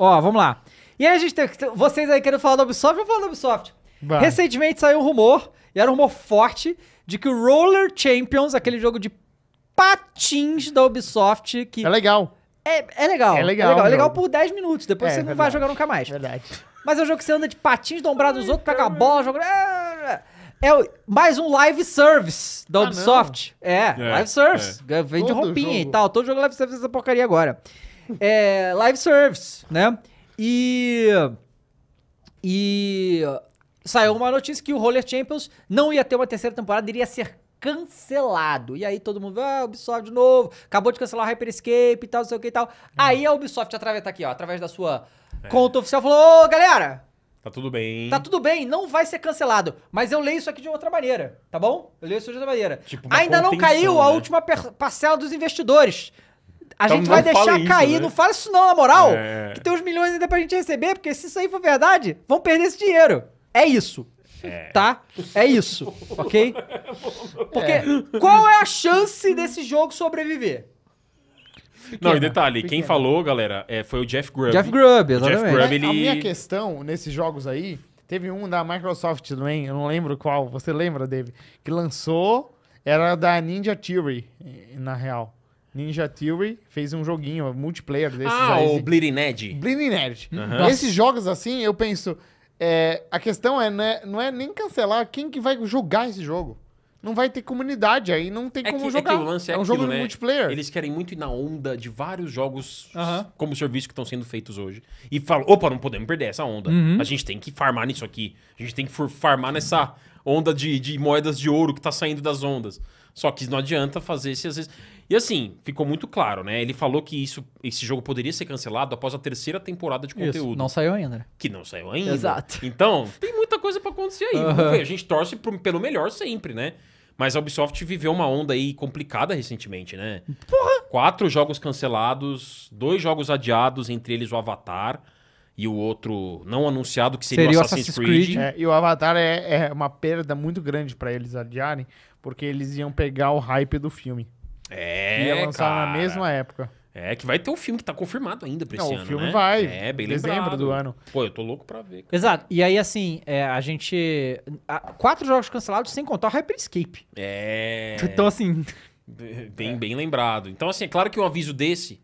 Ó, vamos lá. E aí a gente tem. Vocês aí querendo falar da Ubisoft, vamos falar da Ubisoft. Vai. Recentemente saiu um rumor, e era um rumor forte, de que o Roller Champions, aquele jogo de patins da Ubisoft, que. É legal. É, é legal. É legal. É legal, é legal por 10 minutos, depois é, você não verdade. vai jogar nunca mais. Verdade. Mas é um jogo que você anda de patins dombrado nos outros, pega a bola, joga. É, é, é mais um live service da ah, Ubisoft. Ah, é, é, live service. É. Vende todo roupinha jogo. e tal. Todo jogo live service essa porcaria agora é, live service, né? E. E. Saiu uma notícia que o Roller Champions não ia ter uma terceira temporada, iria ser cancelado. E aí todo mundo, ah, Ubisoft de novo, acabou de cancelar o Hyper Escape e tal, não sei o que e tal. Hum. Aí a Ubisoft, através, tá aqui, ó, através da sua é. conta oficial, falou, ô, galera... Tá tudo bem. Tá tudo bem, não vai ser cancelado. Mas eu leio isso aqui de outra maneira, tá bom? Eu leio isso de outra maneira. Tipo Ainda não caiu né? a última parcela dos investidores. A então gente vai deixar isso, cair. Né? Não fala isso não, na moral. É... Que tem uns milhões ainda pra gente receber, porque se isso aí for verdade, vão perder esse dinheiro. É isso. É. Tá? É isso, ok? É. Porque é. qual é a chance desse jogo sobreviver? Pequena, não, e detalhe, pequena. quem falou, galera, é, foi o Jeff Grubb. Jeff Grubb, exatamente. Jeff Grubb, ele... A minha questão nesses jogos aí, teve um da Microsoft também, eu não lembro qual, você lembra, David? Que lançou, era da Ninja Theory, na real. Ninja Theory fez um joguinho multiplayer desses ah, aí. o Bleeding Edge. Bleeding Edge. Uhum. Esses jogos assim, eu penso... É, a questão é, né, não é nem cancelar quem que vai jogar esse jogo. Não vai ter comunidade, aí não tem é como que, é jogar. É, que o lance é, é um aquilo, jogo né? multiplayer. Eles querem muito ir na onda de vários jogos uhum. como serviço que estão sendo feitos hoje. E falam, opa, não podemos perder essa onda. Uhum. A gente tem que farmar nisso aqui. A gente tem que farmar nessa, onda de, de moedas de ouro que tá saindo das ondas. Só que não adianta fazer se às vezes. E assim, ficou muito claro, né? Ele falou que isso, esse jogo poderia ser cancelado após a terceira temporada de conteúdo. Isso, não saiu ainda. Né? Que não saiu ainda. Exato. Então, tem muita coisa para acontecer aí. Uhum. A gente torce pro, pelo melhor sempre, né? Mas a Ubisoft viveu uma onda aí complicada recentemente, né? Porra! Quatro jogos cancelados, dois jogos adiados, entre eles o Avatar e o outro não anunciado, que seria, seria o Assassin's, Creed. Creed. É, e o Avatar é, é uma perda muito grande para eles adiarem, porque eles iam pegar o hype do filme. É, Ia lançar cara. na mesma época. É, que vai ter um filme que tá confirmado ainda pra não, esse ano, o filme né? vai. É, bem Dezembro lembrado. do ano. Pô, eu tô louco pra ver. Cara. Exato. E aí, assim, é, a gente... A, quatro jogos cancelados sem contar o Hyper Escape. É... Então, assim... Bem, é. bem lembrado. Então, assim, é claro que um aviso desse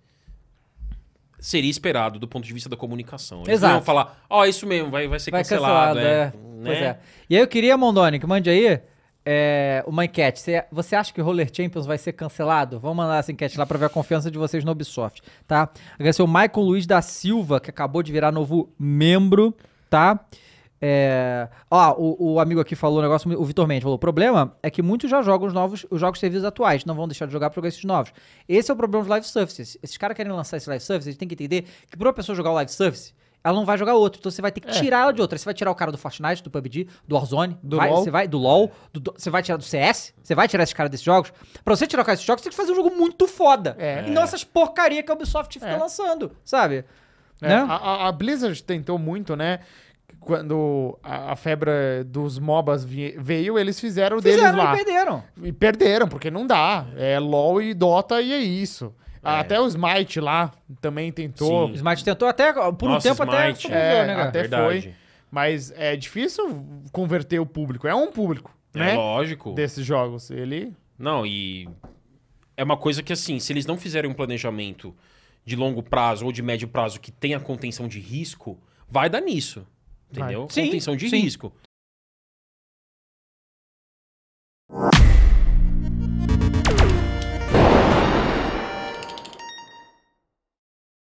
seria esperado do ponto de vista da comunicação. Eles Exato. não falar, ó, oh, isso mesmo, vai, vai ser vai cancelado. cancelado é. É. Né? É. E aí eu queria, Mondoni, que mande aí é, uma enquete. Você, você acha que o Roller Champions vai ser cancelado? Vamos mandar essa enquete lá para ver a confiança de vocês no Ubisoft, tá? Agradecer o Michael Luiz da Silva, que acabou de virar novo membro, tá? Tá? É... Ó, o, o, amigo aqui falou um negócio, o Vitor Mendes falou: o problema é que muitos já jogam os novos, os jogos serviços atuais, não vão deixar de jogar para jogar esses novos. Esse é o problema dos live services. Esses caras querem lançar esse live service, eles têm que entender que para uma pessoa jogar o live service, ela não vai jogar outro. Então você vai ter que é. tirar ela de outra. Você vai tirar o cara do Fortnite, do PUBG, do Warzone, do vai, LOL. Você vai, do LoL, do, do, você vai tirar do CS, você vai tirar esse cara desses jogos. Pra você tirar o cara desses jogos, você tem que fazer um jogo muito foda. É. E não essas porcaria que a Ubisoft fica é. lançando, sabe? É, né? A, a, Blizzard tentou muito, né? quando a, a febre dos MOBAs veio, eles fizeram, fizeram deles lá. e perderam. E perderam, porque não dá. É LoL e Dota e é isso. É. Até o Smite lá também tentou. Sim. Smite tentou até, por Nossa, um tempo Smite. até, é, né, até Verdade. foi. Mas é difícil converter o público. É um público, é né? lógico. Desses jogos. Ele... Não, e é uma coisa que assim, se eles não fizerem um planejamento de longo prazo ou de médio prazo que tenha contenção de risco, vai dar nisso. Entendeu? Vai. Sim, Contenção de sim. risco.